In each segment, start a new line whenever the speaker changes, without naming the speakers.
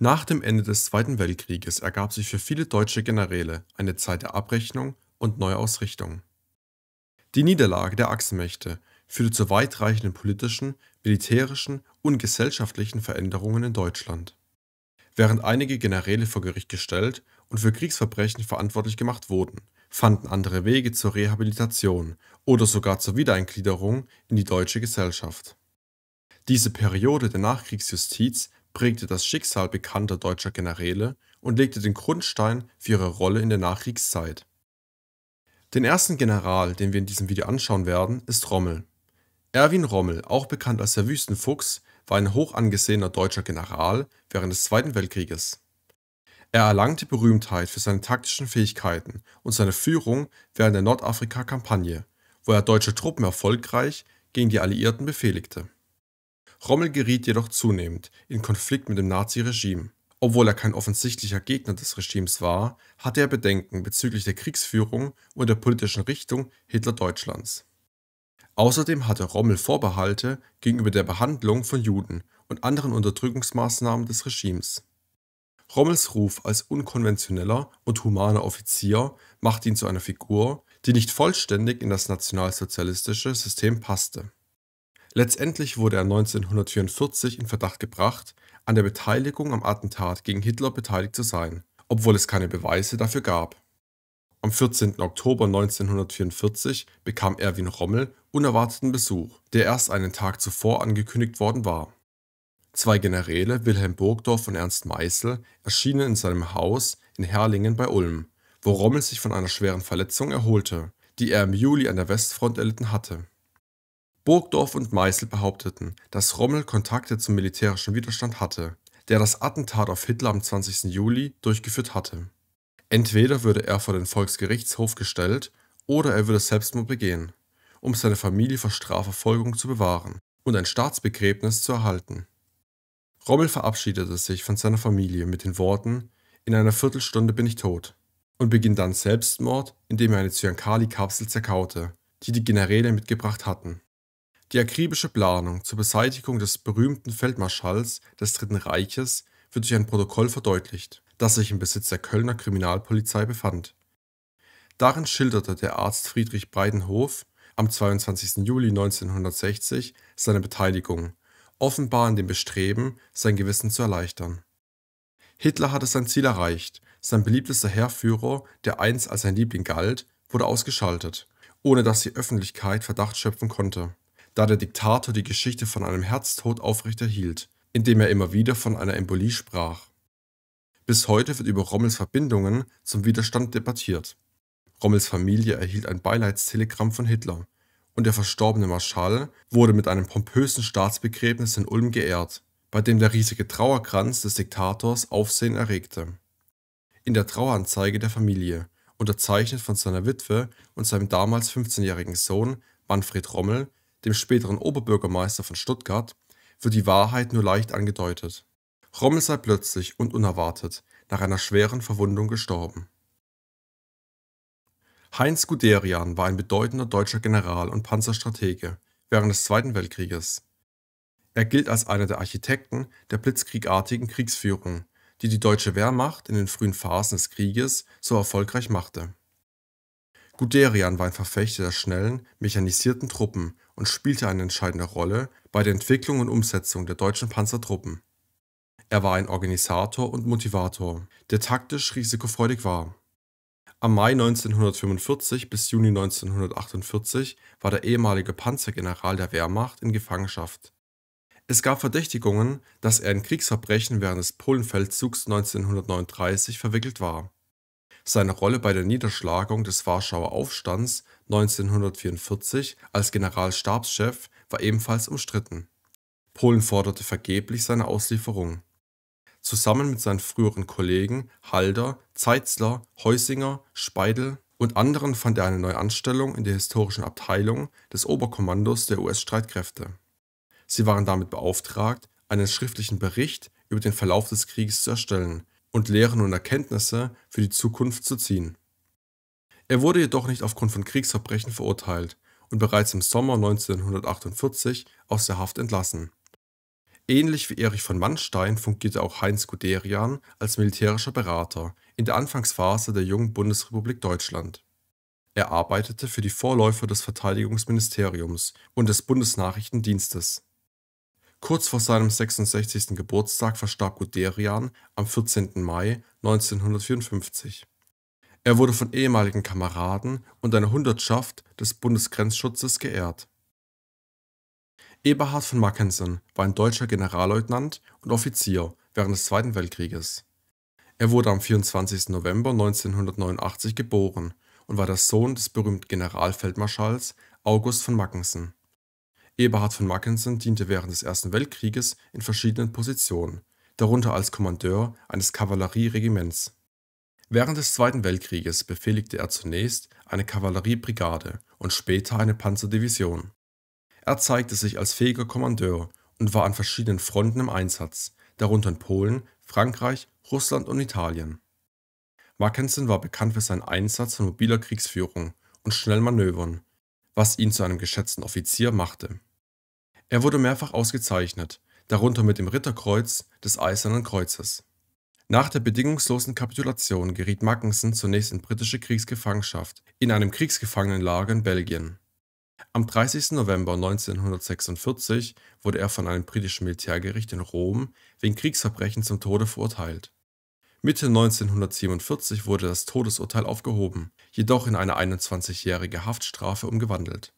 Nach dem Ende des Zweiten Weltkrieges ergab sich für viele deutsche Generäle eine Zeit der Abrechnung und Neuausrichtung. Die Niederlage der Achsenmächte führte zu weitreichenden politischen, militärischen und gesellschaftlichen Veränderungen in Deutschland. Während einige Generäle vor Gericht gestellt und für Kriegsverbrechen verantwortlich gemacht wurden, fanden andere Wege zur Rehabilitation oder sogar zur Wiedereingliederung in die deutsche Gesellschaft. Diese Periode der Nachkriegsjustiz prägte das Schicksal bekannter deutscher Generäle und legte den Grundstein für ihre Rolle in der Nachkriegszeit. Den ersten General, den wir in diesem Video anschauen werden, ist Rommel. Erwin Rommel, auch bekannt als der Wüstenfuchs, war ein hoch angesehener deutscher General während des Zweiten Weltkrieges. Er erlangte Berühmtheit für seine taktischen Fähigkeiten und seine Führung während der Nordafrika-Kampagne, wo er deutsche Truppen erfolgreich gegen die Alliierten befehligte. Rommel geriet jedoch zunehmend in Konflikt mit dem Naziregime. Obwohl er kein offensichtlicher Gegner des Regimes war, hatte er Bedenken bezüglich der Kriegsführung und der politischen Richtung Hitler-Deutschlands. Außerdem hatte Rommel Vorbehalte gegenüber der Behandlung von Juden und anderen Unterdrückungsmaßnahmen des Regimes. Rommels Ruf als unkonventioneller und humaner Offizier machte ihn zu einer Figur, die nicht vollständig in das nationalsozialistische System passte. Letztendlich wurde er 1944 in Verdacht gebracht, an der Beteiligung am Attentat gegen Hitler beteiligt zu sein, obwohl es keine Beweise dafür gab. Am 14. Oktober 1944 bekam Erwin Rommel unerwarteten Besuch, der erst einen Tag zuvor angekündigt worden war. Zwei Generäle, Wilhelm Burgdorf und Ernst Meißel, erschienen in seinem Haus in Herlingen bei Ulm, wo Rommel sich von einer schweren Verletzung erholte, die er im Juli an der Westfront erlitten hatte Burgdorf und Meißel behaupteten, dass Rommel Kontakte zum militärischen Widerstand hatte, der das Attentat auf Hitler am 20. Juli durchgeführt hatte. Entweder würde er vor den Volksgerichtshof gestellt oder er würde Selbstmord begehen, um seine Familie vor Strafverfolgung zu bewahren und ein Staatsbegräbnis zu erhalten. Rommel verabschiedete sich von seiner Familie mit den Worten: In einer Viertelstunde bin ich tot und beging dann Selbstmord, indem er eine Cyankali-Kapsel zerkaute, die die Generäle mitgebracht hatten. Die akribische Planung zur Beseitigung des berühmten Feldmarschalls des Dritten Reiches wird durch ein Protokoll verdeutlicht, das sich im Besitz der Kölner Kriminalpolizei befand. Darin schilderte der Arzt Friedrich Breidenhof am 22. Juli 1960 seine Beteiligung, offenbar in dem Bestreben, sein Gewissen zu erleichtern. Hitler hatte sein Ziel erreicht, sein beliebtester Heerführer, der einst als sein Liebling galt, wurde ausgeschaltet, ohne dass die Öffentlichkeit Verdacht schöpfen konnte da der Diktator die Geschichte von einem Herztod aufrechterhielt, indem er immer wieder von einer Embolie sprach. Bis heute wird über Rommels Verbindungen zum Widerstand debattiert. Rommels Familie erhielt ein Beileidstelegramm von Hitler und der verstorbene Marschall wurde mit einem pompösen Staatsbegräbnis in Ulm geehrt, bei dem der riesige Trauerkranz des Diktators Aufsehen erregte. In der Traueranzeige der Familie, unterzeichnet von seiner Witwe und seinem damals 15-jährigen Sohn Manfred Rommel, dem späteren Oberbürgermeister von Stuttgart, wird die Wahrheit nur leicht angedeutet. Rommel sei plötzlich und unerwartet nach einer schweren Verwundung gestorben. Heinz Guderian war ein bedeutender deutscher General und Panzerstratege während des Zweiten Weltkrieges. Er gilt als einer der Architekten der blitzkriegartigen Kriegsführung, die die deutsche Wehrmacht in den frühen Phasen des Krieges so erfolgreich machte. Guderian war ein Verfechter der schnellen, mechanisierten Truppen und spielte eine entscheidende Rolle bei der Entwicklung und Umsetzung der deutschen Panzertruppen. Er war ein Organisator und Motivator, der taktisch risikofreudig war. Am Mai 1945 bis Juni 1948 war der ehemalige Panzergeneral der Wehrmacht in Gefangenschaft. Es gab Verdächtigungen, dass er in Kriegsverbrechen während des Polenfeldzugs 1939 verwickelt war. Seine Rolle bei der Niederschlagung des Warschauer Aufstands 1944 als Generalstabschef war ebenfalls umstritten. Polen forderte vergeblich seine Auslieferung. Zusammen mit seinen früheren Kollegen Halder, Zeitzler, Heusinger, Speidel und anderen fand er eine neue Anstellung in der historischen Abteilung des Oberkommandos der US-Streitkräfte. Sie waren damit beauftragt, einen schriftlichen Bericht über den Verlauf des Krieges zu erstellen und Lehren und Erkenntnisse für die Zukunft zu ziehen. Er wurde jedoch nicht aufgrund von Kriegsverbrechen verurteilt und bereits im Sommer 1948 aus der Haft entlassen. Ähnlich wie Erich von Mannstein fungierte auch Heinz Guderian als militärischer Berater in der Anfangsphase der jungen Bundesrepublik Deutschland. Er arbeitete für die Vorläufer des Verteidigungsministeriums und des Bundesnachrichtendienstes. Kurz vor seinem 66. Geburtstag verstarb Guderian am 14. Mai 1954. Er wurde von ehemaligen Kameraden und einer Hundertschaft des Bundesgrenzschutzes geehrt. Eberhard von Mackensen war ein deutscher Generalleutnant und Offizier während des Zweiten Weltkrieges. Er wurde am 24. November 1989 geboren und war der Sohn des berühmten Generalfeldmarschalls August von Mackensen. Eberhard von Mackensen diente während des Ersten Weltkrieges in verschiedenen Positionen, darunter als Kommandeur eines Kavallerieregiments. Während des Zweiten Weltkrieges befehligte er zunächst eine Kavalleriebrigade und später eine Panzerdivision. Er zeigte sich als fähiger Kommandeur und war an verschiedenen Fronten im Einsatz, darunter in Polen, Frankreich, Russland und Italien. Mackensen war bekannt für seinen Einsatz von mobiler Kriegsführung und schnellen Manövern, was ihn zu einem geschätzten Offizier machte er wurde mehrfach ausgezeichnet, darunter mit dem Ritterkreuz des Eisernen Kreuzes. Nach der bedingungslosen Kapitulation geriet Mackensen zunächst in britische Kriegsgefangenschaft in einem Kriegsgefangenenlager in Belgien. Am 30. November 1946 wurde er von einem britischen Militärgericht in Rom wegen Kriegsverbrechen zum Tode verurteilt. Mitte 1947 wurde das Todesurteil aufgehoben, jedoch in eine 21-jährige Haftstrafe umgewandelt.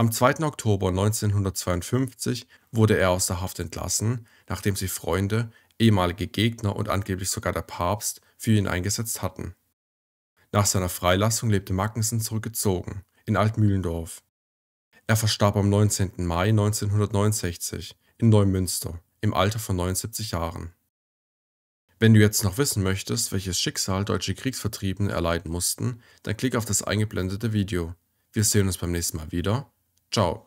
Am 2. Oktober 1952 wurde er aus der Haft entlassen, nachdem sich Freunde, ehemalige Gegner und angeblich sogar der Papst für ihn eingesetzt hatten. Nach seiner Freilassung lebte Mackensen zurückgezogen, in Altmühlendorf. Er verstarb am 19. Mai 1969 in Neumünster im Alter von 79 Jahren. Wenn du jetzt noch wissen möchtest, welches Schicksal deutsche Kriegsvertriebene erleiden mussten, dann klick auf das eingeblendete Video. Wir sehen uns beim nächsten Mal wieder. Ciao.